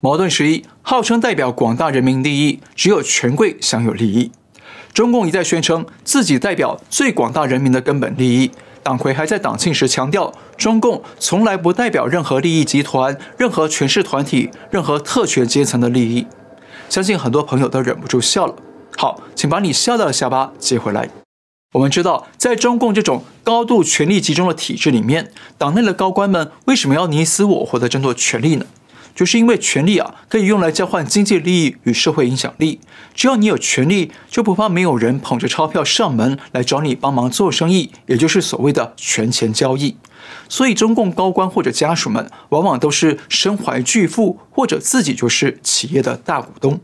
矛盾十一，号称代表广大人民利益，只有权贵享有利益。中共一再宣称自己代表最广大人民的根本利益，党魁还在党庆时强调，中共从来不代表任何利益集团、任何权势团体、任何特权阶层的利益。相信很多朋友都忍不住笑了。好，请把你笑到的下巴接回来。我们知道，在中共这种高度权力集中的体制里面，党内的高官们为什么要你死我活的争夺权力呢？就是因为权力啊，可以用来交换经济利益与社会影响力。只要你有权力，就不怕没有人捧着钞票上门来找你帮忙做生意，也就是所谓的权钱交易。所以，中共高官或者家属们，往往都是身怀巨富，或者自己就是企业的大股东。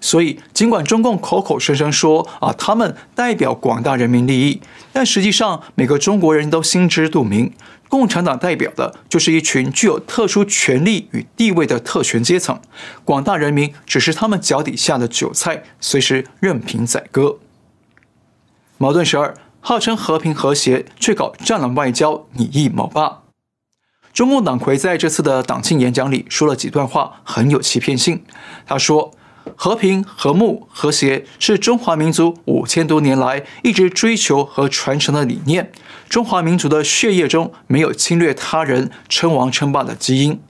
所以，尽管中共口口声声说啊，他们代表广大人民利益，但实际上，每个中国人都心知肚明，共产党代表的就是一群具有特殊权力与地位的特权阶层，广大人民只是他们脚底下的韭菜，随时任凭宰割。矛盾十二，号称和平和谐，却搞战狼外交，你一毛八。中共党魁在这次的党庆演讲里说了几段话，很有欺骗性。他说。和平、和睦、和谐是中华民族五千多年来一直追求和传承的理念。中华民族的血液中没有侵略他人、称王称霸的基因。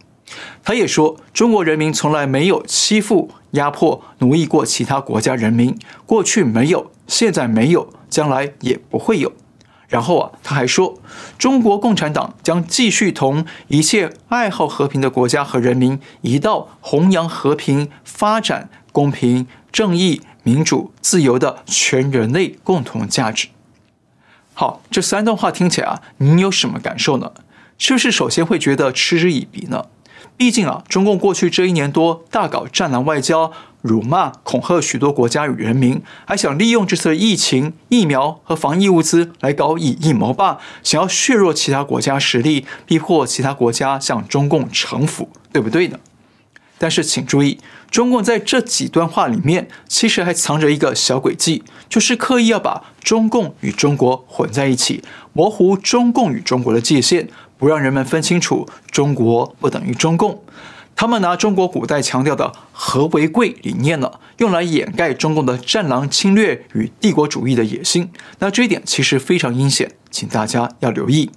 他也说，中国人民从来没有欺负、压迫、奴役过其他国家人民，过去没有，现在没有，将来也不会有。然后啊，他还说，中国共产党将继续同一切爱好和平的国家和人民一道，弘扬和平发展。公平、正义、民主、自由的全人类共同价值。好，这三段话听起来啊，你有什么感受呢？是不是首先会觉得嗤之以鼻呢？毕竟啊，中共过去这一年多大搞战狼外交，辱骂、恐吓许多国家与人民，还想利用这次疫情、疫苗和防疫物资来搞以疫谋霸，想要削弱其他国家实力，逼迫其他国家向中共臣服，对不对呢？但是请注意，中共在这几段话里面其实还藏着一个小诡计，就是刻意要把中共与中国混在一起，模糊中共与中国的界限，不让人们分清楚中国不等于中共。他们拿中国古代强调的“和为贵”理念呢，用来掩盖中共的战狼侵略与帝国主义的野心。那这一点其实非常阴险，请大家要留意。